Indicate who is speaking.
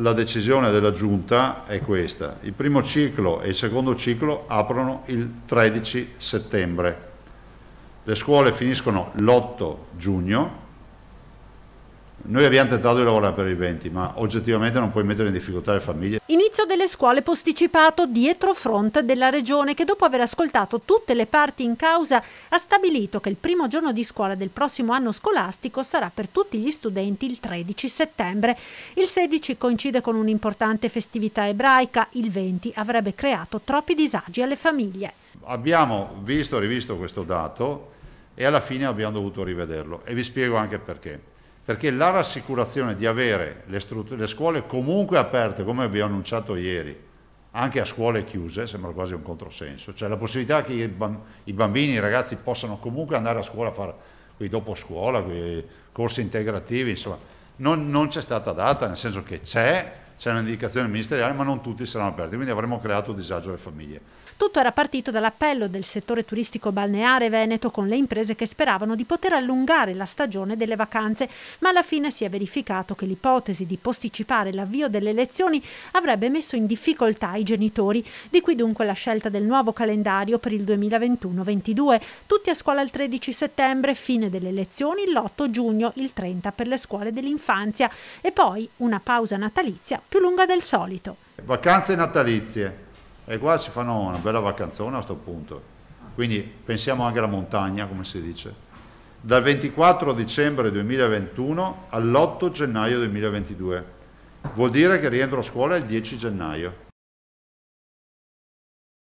Speaker 1: la decisione della Giunta è questa. Il primo ciclo e il secondo ciclo aprono il 13 settembre. Le scuole finiscono l'8 giugno noi abbiamo tentato di lavorare per il 20, ma oggettivamente non puoi mettere in difficoltà le famiglie.
Speaker 2: Inizio delle scuole posticipato dietro fronte della Regione che dopo aver ascoltato tutte le parti in causa ha stabilito che il primo giorno di scuola del prossimo anno scolastico sarà per tutti gli studenti il 13 settembre. Il 16 coincide con un'importante festività ebraica, il 20 avrebbe creato troppi disagi alle famiglie.
Speaker 1: Abbiamo visto e rivisto questo dato e alla fine abbiamo dovuto rivederlo e vi spiego anche perché perché la rassicurazione di avere le, le, scuole comunque aperte, come vi ho annunciato ieri, anche a scuole chiuse, sembra quasi un controsenso, cioè la possibilità che i, bambini, i ragazzi possano comunque andare a scuola a fare quei dopo scuola, quei corsi integrativi, insomma, non, non c'è stata data, nel senso che c'è, c'è un'indicazione ministeriale, ma non tutti saranno aperti, quindi avremmo creato disagio alle famiglie.
Speaker 2: Tutto era partito dall'appello del settore turistico balneare veneto con le imprese che speravano di poter allungare la stagione delle vacanze, ma alla fine si è verificato che l'ipotesi di posticipare l'avvio delle elezioni avrebbe messo in difficoltà i genitori, di cui dunque la scelta del nuovo calendario per il 2021-22, tutti a scuola il 13 settembre, fine delle elezioni l'8 giugno, il 30 per le scuole dell'infanzia e poi una pausa natalizia più lunga del solito.
Speaker 1: Vacanze natalizie e qua si fanno una bella vacanzona a questo punto. Quindi pensiamo anche alla montagna, come si dice. Dal 24 dicembre 2021 all'8 gennaio 2022. Vuol dire che rientro a scuola il 10 gennaio.